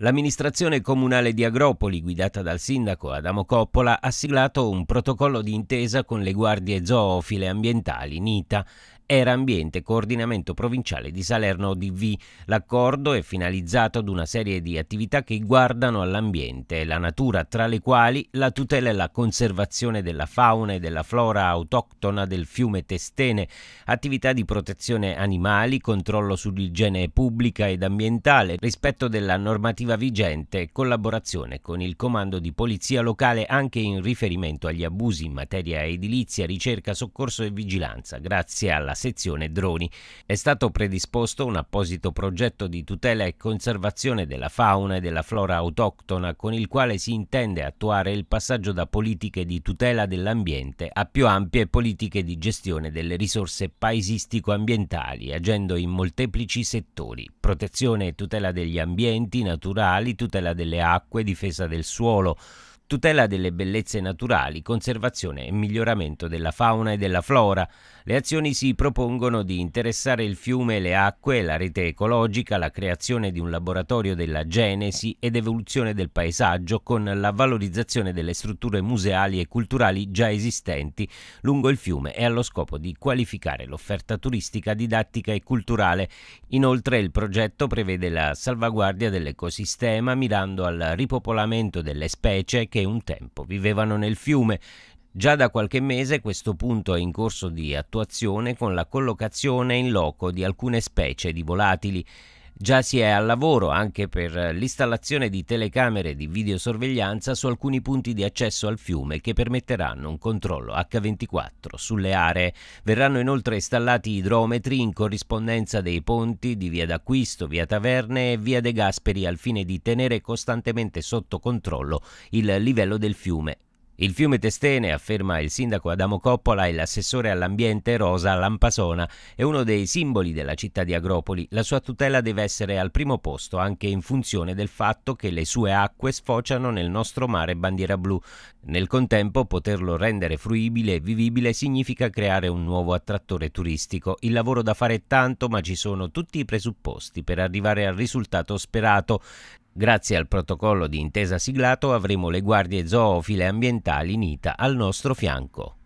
L'amministrazione comunale di Agropoli, guidata dal sindaco Adamo Coppola, ha siglato un protocollo di intesa con le guardie zoofile ambientali NITA era ambiente coordinamento provinciale di Salerno ODV. L'accordo è finalizzato ad una serie di attività che guardano all'ambiente e la natura, tra le quali la tutela e la conservazione della fauna e della flora autoctona del fiume Testene, attività di protezione animali, controllo sull'igiene pubblica ed ambientale, rispetto della normativa vigente e collaborazione con il comando di polizia locale anche in riferimento agli abusi in materia edilizia, ricerca, soccorso e vigilanza. Grazie alla sezione droni. È stato predisposto un apposito progetto di tutela e conservazione della fauna e della flora autoctona con il quale si intende attuare il passaggio da politiche di tutela dell'ambiente a più ampie politiche di gestione delle risorse paesistico-ambientali, agendo in molteplici settori, protezione e tutela degli ambienti naturali, tutela delle acque, difesa del suolo, tutela delle bellezze naturali, conservazione e miglioramento della fauna e della flora. Le azioni si propongono di interessare il fiume le acque, la rete ecologica, la creazione di un laboratorio della genesi ed evoluzione del paesaggio con la valorizzazione delle strutture museali e culturali già esistenti lungo il fiume e allo scopo di qualificare l'offerta turistica, didattica e culturale. Inoltre il progetto prevede la salvaguardia dell'ecosistema mirando al ripopolamento delle specie che che un tempo vivevano nel fiume. Già da qualche mese questo punto è in corso di attuazione con la collocazione in loco di alcune specie di volatili Già si è al lavoro anche per l'installazione di telecamere di videosorveglianza su alcuni punti di accesso al fiume che permetteranno un controllo H24 sulle aree. Verranno inoltre installati idrometri in corrispondenza dei ponti di via d'Acquisto, via Taverne e via De Gasperi al fine di tenere costantemente sotto controllo il livello del fiume il fiume Testene, afferma il sindaco Adamo Coppola e l'assessore all'ambiente Rosa Lampasona, è uno dei simboli della città di Agropoli. La sua tutela deve essere al primo posto anche in funzione del fatto che le sue acque sfociano nel nostro mare bandiera blu. Nel contempo poterlo rendere fruibile e vivibile significa creare un nuovo attrattore turistico. Il lavoro da fare è tanto, ma ci sono tutti i presupposti per arrivare al risultato sperato. Grazie al protocollo di intesa siglato avremo le guardie zoofile ambientali NITA al nostro fianco.